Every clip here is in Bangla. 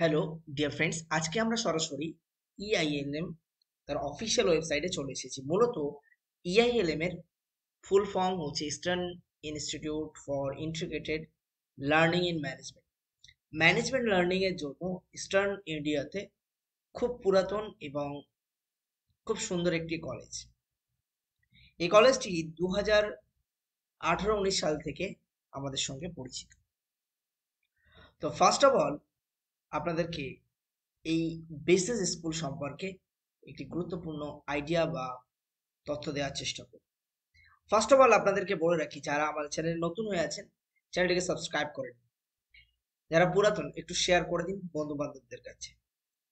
হ্যালো ডিয়ার ফ্রেন্ডস আজকে আমরা সরাসরি ইআইএলএম e তার অফিসিয়াল ওয়েবসাইটে চলে এসেছি মূলত ইআইএলএম e এর ফুল ফর্ম হচ্ছে Eastern Institute for Integrated Learning in Management Management Learning এর জন্য ইস্টার্ন ইন্ডিয়াতে খুব পুরাতন এবং খুব সুন্দর একটি কলেজ এই কলেজটি দু হাজার আঠারো উনিশ সাল থেকে আমাদের সঙ্গে পরিচিত তো ফার্স্ট অফ অল আপনাদেরকে এই বেসিস স্কুল সম্পর্কে একটি গুরুত্বপূর্ণ আইডিয়া বা তথ্য দেওয়ার চেষ্টা করব ফার্স্ট অফ অল আপনাদেরকে বলে রাখি যারা আমাদের চ্যানেলে নতুন হয়ে আছেন চ্যানেলটিকে সাবস্ক্রাইব করে নিন যারা পুরাতন একটু শেয়ার করে দিন বন্ধু বান্ধবদের কাছে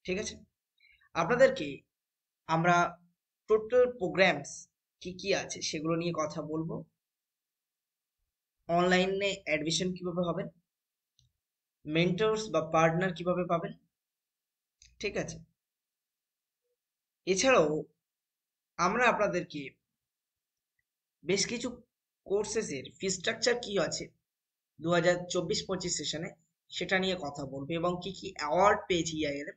ঠিক আছে আপনাদেরকে আমরা টোটাল প্রোগ্রামস কি কি আছে সেগুলো নিয়ে কথা বলবো অনলাইনে অ্যাডমিশন কিভাবে হবে মেন্টর্স বা পার্টনার কিভাবে পাবেন ঠিক আছে এছাড়াও আমরা আপনাদেরকে বেশ কিছু কোর্সেসের ফি স্ট্রাকচার কি আছে দু হাজার চব্বিশ পঁচিশ সেশনে সেটা নিয়ে কথা বলবো এবং কি কি অ্যাওয়ার্ড পেয়েছি এর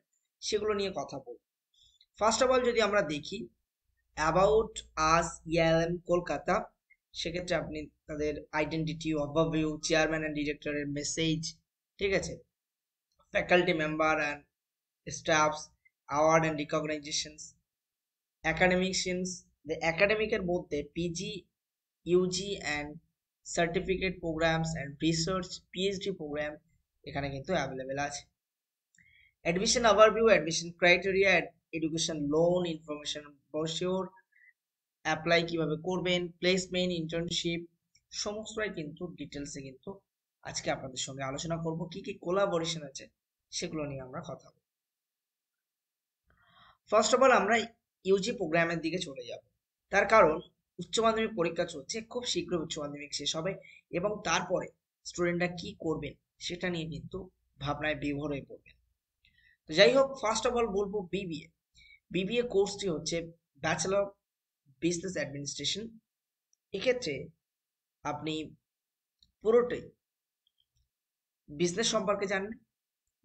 সেগুলো নিয়ে কথা বলবো ফার্স্ট অফ অল যদি আমরা দেখি অ্যাবাউট আস ইএলএম কলকাতা সেক্ষেত্রে আপনি তাদের আইডেন্টিটি অভাবিউ চেয়ারম্যান অ্যান্ড ডিরেক্টরের মেসেজ ঠিক আছে faculty member and staffs award and recognition academicians the অ্যাকাডেমিকের মধ্যে PG UG and certificate programs and research PhD program এখানে কিন্তু অ্যাভেলেবেল আছে admission overview admission criteria education loan information brochure apply কিভাবে করবেন প্লেসমেন্ট ইন্টার্নশিপ সমস্তটাই কিন্তু ডিটেলসে কিন্তু আজকে আপনাদের সঙ্গে আলোচনা করব কি কি কোলাবোরেশন আছে সেগুলো নিয়ে আমরা কথা বলব ফার্স্ট অফ অল আমরা ইউজি প্রোগ্রামের দিকে চলে যাব তার কারণ উচ্চ মাধ্যমিক পরীক্ষা চলছে খুব শীঘ্র উচ্চ মাধ্যমিক শেষ হবে এবং তারপরে স্টুডেন্টরা কি করবেন সেটা নিয়ে কিন্তু ভাবনায় বিভোর হয়ে পড়বেন তো যাই হোক ফার্স্ট অফ অল বলবো বিবিএ বিবিএ কোর্সটি হচ্ছে ব্যাচেলর অফ বিজনেস অ্যাডমিনিস্ট্রেশন এক্ষেত্রে আপনি পুরোটাই বিজনেস সম্পর্কে জানবে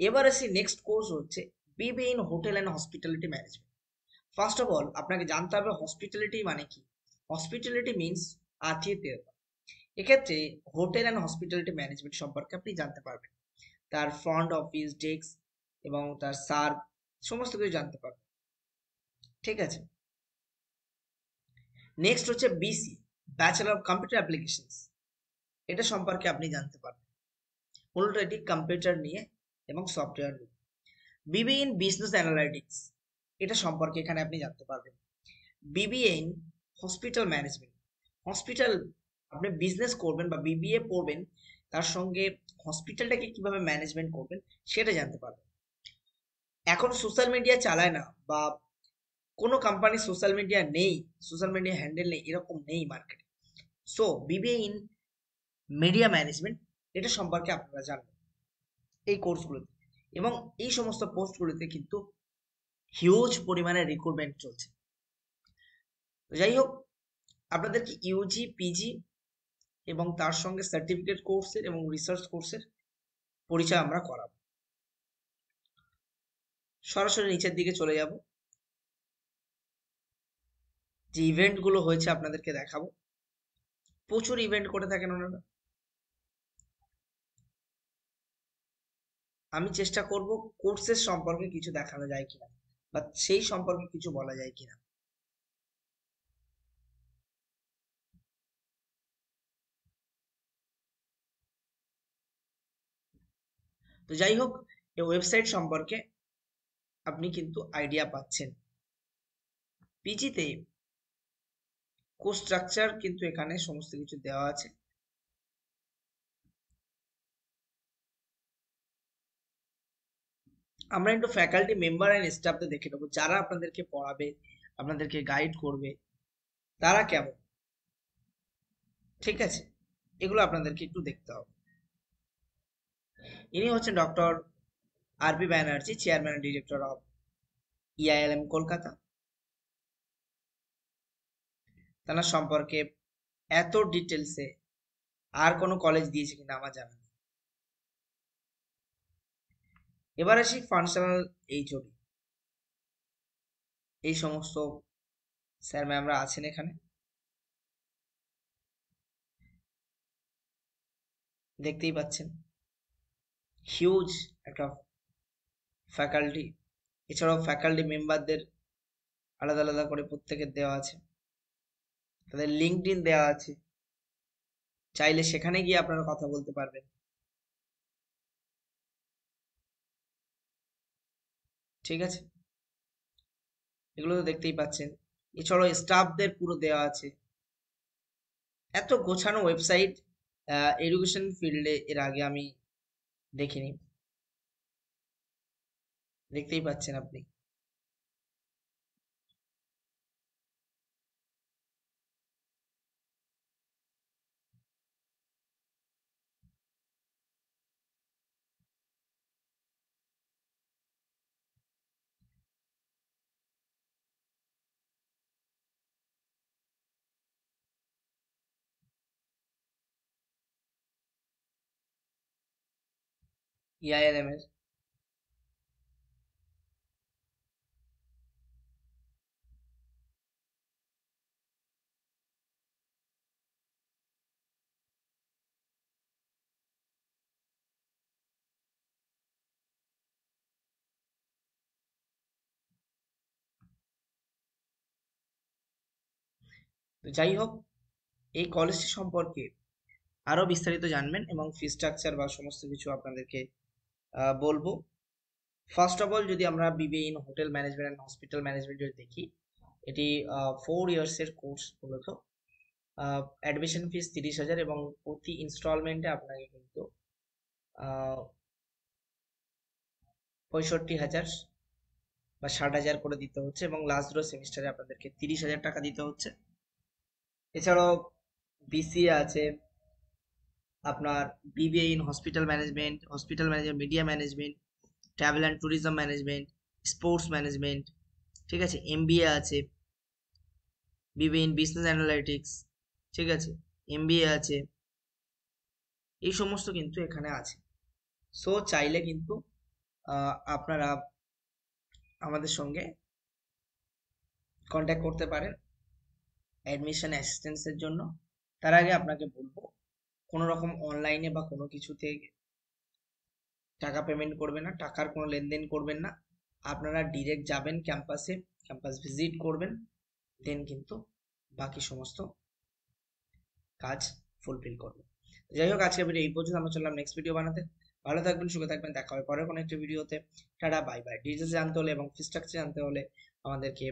এবার আসি নেক্সট কোর্স হচ্ছে BB in hotel and hospitality management first of all আপনাকে জানতে হবে হসপিটালিটি মানে কি হসপিটালিটি মিনস আতিথেয়তা এক্ষেত্রে হোটেল অ্যান্ড হসপিটালিটি ম্যানেজমেন্ট সম্পর্কে আপনি জানতে পারবেন তার ফ্রন্ট অফিস ডেস্ক এবং তার সার্ভ সমস্ত কিছু জানতে পারবেন ঠিক আছে নেক্সট হচ্ছে BC bachelor of computer applications এটা সম্পর্কে আপনি জানতে পারবেন অলরেডি কম্পিউটার নিয়ে এবং সফটওয়্যার নিয়ে বিবি ইন বিজনেস অ্যানালাইটিক্স এটা সম্পর্কে এখানে আপনি জানতে পারবেন BBA in hospital management hospital আপনি বিজনেস করবেন বা বিবিএ পড়বেন তার সঙ্গে হসপিটালটাকে কিভাবে ম্যানেজমেন্ট করবেন সেটা জানতে পারবেন এখন সোশ্যাল মিডিয়া চালায় না বা কোনো কোম্পানি সোশ্যাল মিডিয়া নেই সোশ্যাল মিডিয়া হ্যান্ডেল নেই এরকম নেই মার্কেটে so BBA in media management এটা সম্পর্কে আপনারা জানবেন এই কোর্সগুলোতে এবং এই সমস্ত পোস্টগুলোতে কিন্তু হিউজ পরিমাণে রিক্রুটমেন্ট চলছে যাই হোক আপনাদেরকে ইউজি পিজি এবং তার সঙ্গে সার্টিফিকেট কোর্সের এবং রিসার্চ কোর্সের পরিচয় আমরা করাব সরাসরি নিচের দিকে চলে যাব যে ইভেন্টগুলো হয়েছে আপনাদেরকে দেখাবো প্রচুর ইভেন্ট করে থাকেন ওনারা আমি চেষ্টা করব কোর্সের সম্পর্কে কিছু দেখানো যায় কিনা বা সেই সম্পর্কে কিছু বলা যায় কিনা তো যাই হোক এই ওয়েবসাইট সম্পর্কে আপনি কিন্তু আইডিয়া পাচ্ছেন পিজিতে কোর্স স্ট্রাকচার কিন্তু এখানে সমস্ত কিছু দেওয়া আছে আমরা একটু ফ্যাকাল্টি মেম্বার অ্যান্ড স্টাফদের দেখে নেবো যারা আপনাদেরকে পড়াবে আপনাদেরকে গাইড করবে তারা কেমন ঠিক আছে এগুলো আপনাদেরকে একটু দেখতে হবে ইনি হচ্ছেন doctor R P Banerjee chairman director of EILM Kolkata তারা সম্পর্কে এত ডিটেলসে আর কোনো কলেজ দিয়েছে কিনা আমার জানা এবার আসি ফাংশনাল এইচওডি এই সমস্ত স্যার ম্যামরা আছেন এখানে দেখতেই পাচ্ছেন হিউজ একটা ফ্যাকাল্টি এছাড়াও ফ্যাকাল্টি মেম্বারদের আলাদা আলাদা করে প্রত্যেকের দেওয়া আছে তাদের লিঙ্কড ইন দেওয়া আছে চাইলে সেখানে গিয়ে আপনারা কথা বলতে পারবেন ঠিক আছে এগুলো তো দেখতেই পাচ্ছেন এছাড়াও স্টাফদের পুরো দেওয়া আছে এত গোছানো ওয়েবসাইট এডুকেশন ফিল্ডে এর আগে আমি দেখিনি দেখতেই পাচ্ছেন আপনি IRM এর তো যাই হোক এই কলেজটি সম্পর্কে আরও বিস্তারিত জানবেন এবং ফি স্ট্রাকচার বা সমস্ত কিছু আপনাদেরকে বলবো ফার্স্ট অফ অল যদি আমরা BB in hotel management and hospital management যদি দেখি এটি ফোর ইয়ার্সের কোর্স মূলত অ্যাডমিশন ফিস তিরিশ হাজার এবং প্রতি ইনস্টলমেন্টে আপনাকে কিন্তু পঁয়ষট্টি হাজার বা ষাট হাজার করে দিতে হচ্ছে এবং লাস্ট দুটো সেমিস্টারে আপনাদেরকে তিরিশ হাজার টাকা দিতে হচ্ছে এছাড়াও বিসিএ আছে আপনার BBA in hospital management hospital management media management travel and tourism management sports management ঠিক আছে এমবিএ আছে বিবিএ ইন বিজনেস অ্যানালাইটিক্স ঠিক আছে এমবিএ আছে এই সমস্ত কিন্তু এখানে আছে সো চাইলে কিন্তু আপনারা আমাদের সঙ্গে কন্ট্যাক্ট করতে পারেন অ্যাডমিশন অ্যাসিস্ট্যান্সের জন্য তার আগে আপনাকে বলবো কোনো রকম অনলাইনে বা কোনো কিছুতে টাকা পেমেন্ট করবেন না টাকার কোনো লেনদেন করবেন না আপনারা ডিরেক্ট যাবেন ক্যাম্পাসে ক্যাম্পাস ভিজিট করবেন দেন কিন্তু বাকি সমস্ত কাজ ফুলফিল করবেন যাই হোক আজকে ভিডিও এই পর্যন্ত আমরা চললাম নেক্সট ভিডিও বানাতে ভালো থাকবেন সুখে থাকবেন দেখা হবে পরের কোনো একটা ভিডিওতে টাটা বাই বাই ডিটেলস জানতে হলে এবং ফিস্ট্রাকচার জানতে হলে আমাদেরকে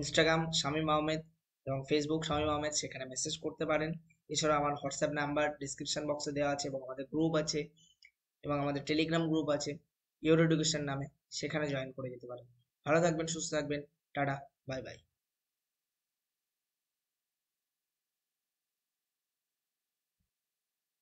ইনস্টাগ্রাম শামীম আহমেদ এবং ফেসবুক শামীম আহমেদ সেখানে মেসেজ করতে পারেন এছাড়া আমার হোয়াটসঅ্যাপ নাম্বার ডিসক্রিপশন বক্সে দেওয়া আছে এবং আমাদের গ্রুপ আছে এবং আমাদের টেলিগ্রাম গ্রুপ আছে ইউর এডুকেশন নামে সেখানে জয়েন করে যেতে পারেন ভালো থাকবেন সুস্থ থাকবেন টাটা বাই বাই